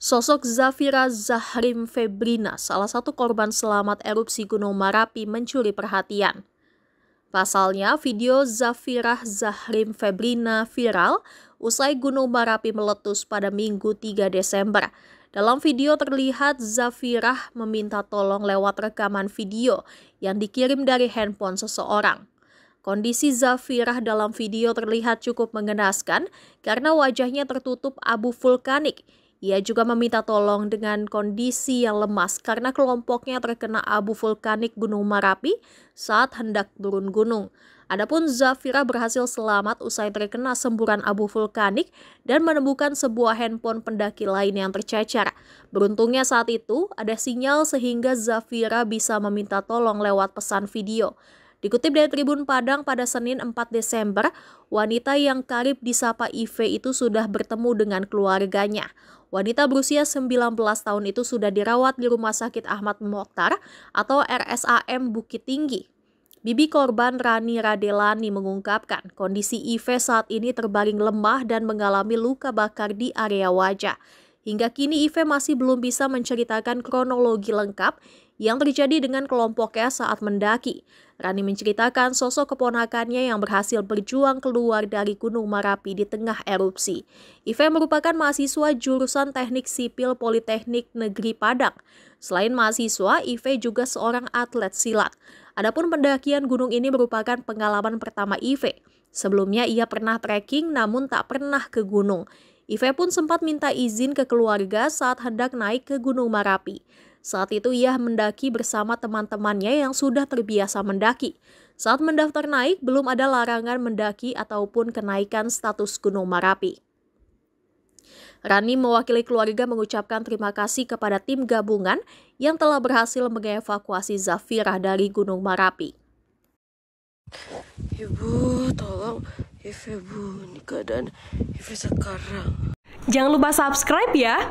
Sosok Zafira Zahrim Febrina, salah satu korban selamat erupsi Gunung Marapi, mencuri perhatian. Pasalnya, video Zafira Zahrim Febrina viral usai Gunung Marapi meletus pada Minggu 3 Desember. Dalam video terlihat Zafira meminta tolong lewat rekaman video yang dikirim dari handphone seseorang. Kondisi Zafira dalam video terlihat cukup mengenaskan karena wajahnya tertutup abu vulkanik ia juga meminta tolong dengan kondisi yang lemas karena kelompoknya terkena abu vulkanik Gunung Marapi saat hendak turun gunung. Adapun Zafira berhasil selamat usai terkena semburan abu vulkanik dan menemukan sebuah handphone pendaki lain yang tercecer. Beruntungnya saat itu ada sinyal sehingga Zafira bisa meminta tolong lewat pesan video. Dikutip dari Tribun Padang pada Senin 4 Desember, wanita yang karib disapa IV itu sudah bertemu dengan keluarganya. Wanita berusia 19 tahun itu sudah dirawat di Rumah Sakit Ahmad Mokhtar atau RSAM Bukit Tinggi. Bibi korban Rani Radelani mengungkapkan kondisi IV saat ini terbaring lemah dan mengalami luka bakar di area wajah. Hingga kini IV masih belum bisa menceritakan kronologi lengkap yang terjadi dengan kelompoknya saat mendaki. Rani menceritakan sosok keponakannya yang berhasil berjuang keluar dari Gunung Marapi di tengah erupsi. Ive merupakan mahasiswa jurusan teknik sipil Politeknik Negeri Padang. Selain mahasiswa, Ive juga seorang atlet silat. Adapun pendakian gunung ini merupakan pengalaman pertama Ive. Sebelumnya ia pernah trekking namun tak pernah ke gunung. Ive pun sempat minta izin ke keluarga saat hendak naik ke Gunung Marapi. Saat itu ia mendaki bersama teman-temannya yang sudah terbiasa mendaki. Saat mendaftar naik, belum ada larangan mendaki ataupun kenaikan status Gunung Marapi. Rani mewakili keluarga mengucapkan terima kasih kepada tim gabungan yang telah berhasil mengevakuasi Zafira dari Gunung Marapi. Ibu, tolong Ife Bunika dan Ife sekarang. Jangan lupa subscribe ya.